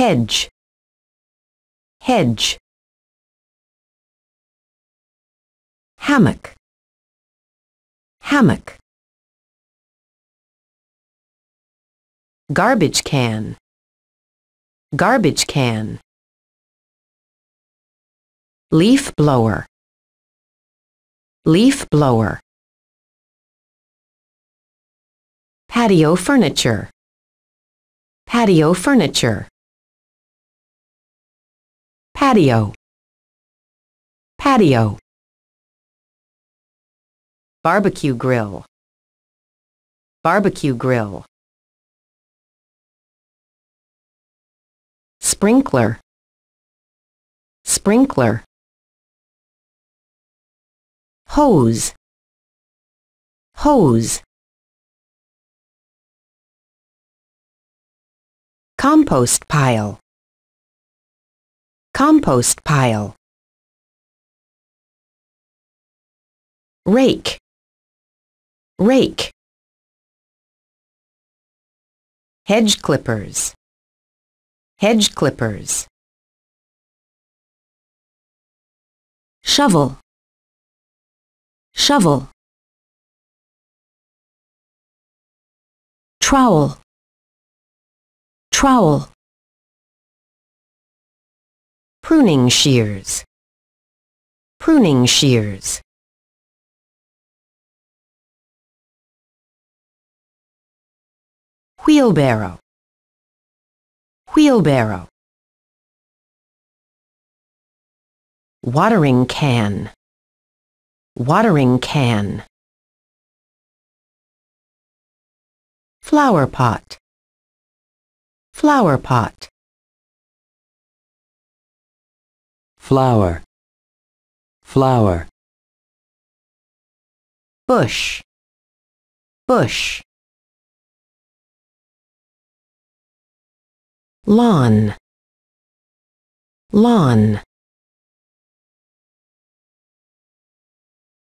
hedge hedge hammock hammock garbage can garbage can leaf blower leaf blower patio furniture patio furniture patio patio barbecue grill barbecue grill sprinkler sprinkler hose hose compost pile compost pile rake rake hedge clippers hedge clippers shovel shovel trowel trowel pruning shears pruning shears wheelbarrow wheelbarrow watering can watering can flower pot flower pot flower, flower. Bush, bush. Lawn, lawn.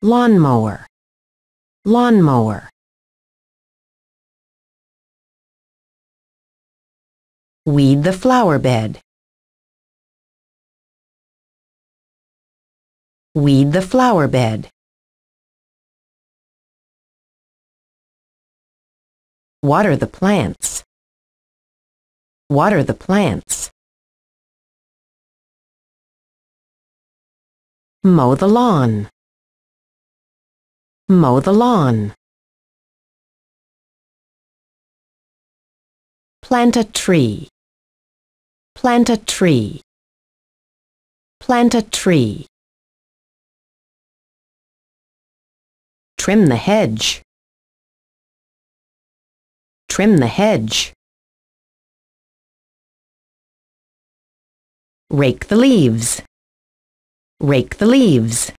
Lawnmower, lawnmower. Weed the flower bed. Weed the flower bed. Water the plants. Water the plants. Mow the lawn. Mow the lawn. Plant a tree. Plant a tree. Plant a tree. Trim the hedge. Trim the hedge. Rake the leaves. Rake the leaves.